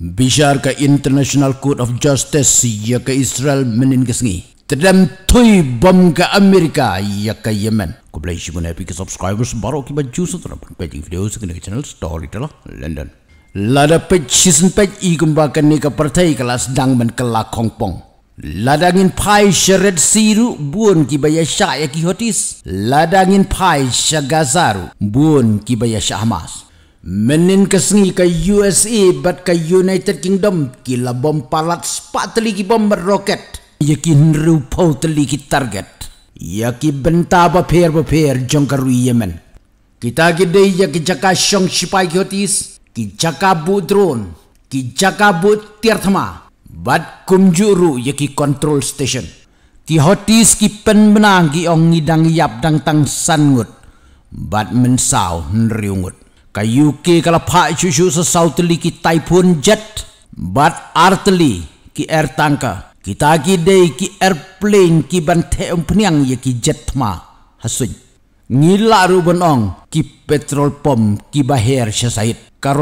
Bishar ke International Court of Justice ya ke Israel menin kesengi. tui bom ke Amerika ya ke Yemen. Ku boleh isyukun happy ke subscribers baru ke baju setelah pagi video sekarang ke channel Storyteller London. Lada pet season pet ikumbakan ni ke partai kelas dang men kelak kongpong. Ladangin pai syarat siru buon kibaya syak ya, ya kihotis. Ladangin pai syagazaru buon kibaya syahmas. Hamas. Menin kesengi ke USA bat ke United Kingdom kila bom palat spak teliki bom berroket. Yaki nru pau teliki target. Yaki benta bapir bapir jongkaru Yemen. Kita gede yaki jaka syong shipai kiotis. Ki jaka bu drone. Ki jaka bu tiartama. Bat kumjuru yaki control station. Ki hotis ki penbenang ki ongidang yap dang tang sangut. Bat mensaw nriungut kayu ke kalau pak cucu sesau teli ki taipun jet bat arteli ki air tangka kita ki day ki airplane ki bante umpniang ya ki jet ma hasun ngila ruben ong ki petrol pom ki bahir syasahid ka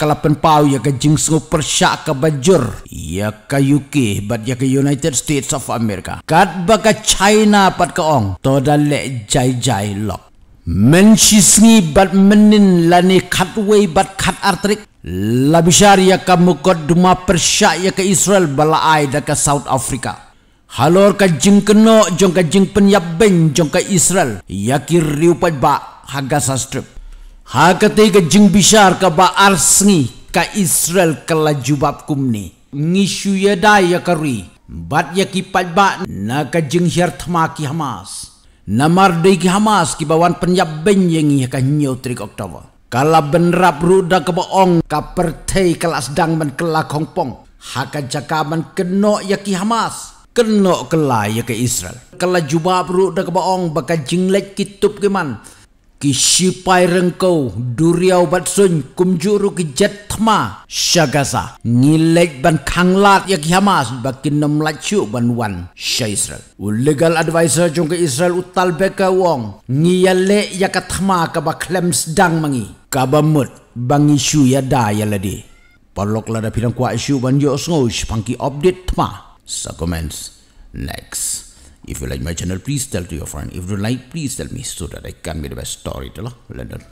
kalau penpau ya ka jing sungu persyak ka bajur ya ka UK bat ya ke United States of America kat baka China pat ke ong toda lek jai jai lok menchisngi bat menin lani cut way bat cut artrik labishar ya ka mukot duma persya ya ka israel bala ai da ka south africa halor ka jingkeno jong ka jing pen ya ben jong ka israel ya ki riu pat ba haga sa strip ha ka te ka jing bishar ka ba arsngi ka israel ka laju bab kumni ngishu ya da ya ka ri bat ya ki pat ba na ka jing hier ki hamas Namar deki Hamas kibawan penyap benjeng ia ka nyo trik Oktober. Kala benrap ruda kebaong ka pertei kelas dang men kelak kongpong. Hakan cakaman keno ya ki Hamas. Keno kela ya ke Israel. Kala jubab ruda kebaong baka jinglek kitup keman. man. Kisipai rengkau duriau batsun kumjuru ke jatma syagasa. Ngilek ban kanglat yak hamas bakin nam lacu ban wan sya Israel. Legal advisor jong ke Israel utal beka wong. Ngiyale yak atma kaba klem sedang mangi. Kaba mud bang isu ya da ya ladi. Parlok lada pinang kuat isu ban yo sengoj pangki update tma. Sa so, next. If you like my channel, please tell to your friend. If you like, please tell me so that I can be the best storyteller. London.